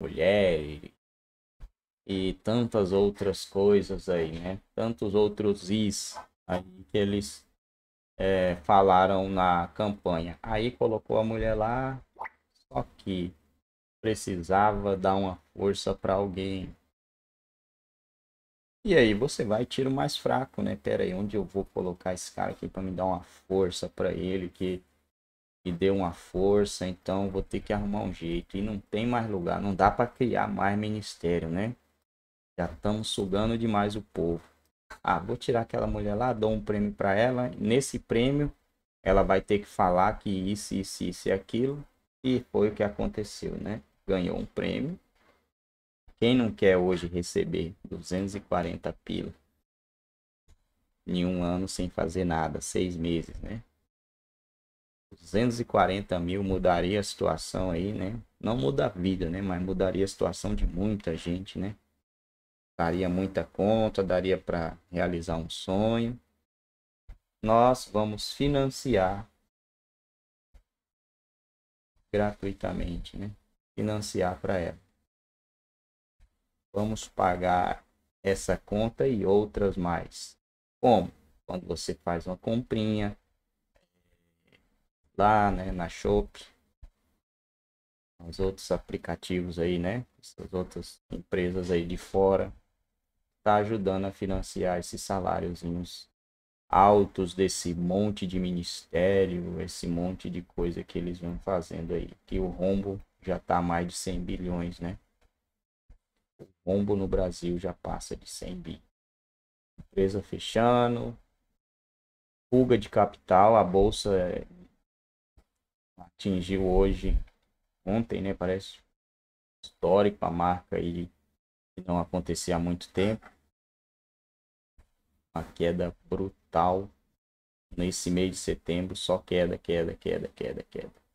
mulher e, e tantas outras coisas aí, né? Tantos outros is aí que eles é, falaram na campanha. Aí colocou a mulher lá, só que precisava dar uma força para alguém. E aí você vai tiro mais fraco, né? Pera aí, onde eu vou colocar esse cara aqui para me dar uma força para ele que me deu uma força, então vou ter que arrumar um jeito. E não tem mais lugar, não dá para criar mais ministério, né? Já estamos sugando demais o povo. Ah, vou tirar aquela mulher lá, dou um prêmio para ela. Nesse prêmio, ela vai ter que falar que isso, isso, isso e aquilo. E foi o que aconteceu, né? Ganhou um prêmio. Quem não quer hoje receber 240 pila em um ano sem fazer nada, seis meses, né? 240 mil mudaria a situação aí, né? Não muda a vida, né? Mas mudaria a situação de muita gente, né? Daria muita conta, daria para realizar um sonho. Nós vamos financiar gratuitamente, né? Financiar para ela. Vamos pagar essa conta e outras mais. Como? Quando você faz uma comprinha, lá, né, na Shop, os outros aplicativos aí, né, essas outras empresas aí de fora, tá ajudando a financiar esses saláriozinhos altos desse monte de ministério, esse monte de coisa que eles vão fazendo aí, que o rombo já tá mais de 100 bilhões, né? O rombo no Brasil já passa de 100 bi. Empresa fechando, fuga de capital, a bolsa é atingiu hoje, ontem, né? Parece histórico a marca aí que não acontecia há muito tempo. Uma queda brutal nesse mês de setembro, só queda, queda, queda, queda, queda.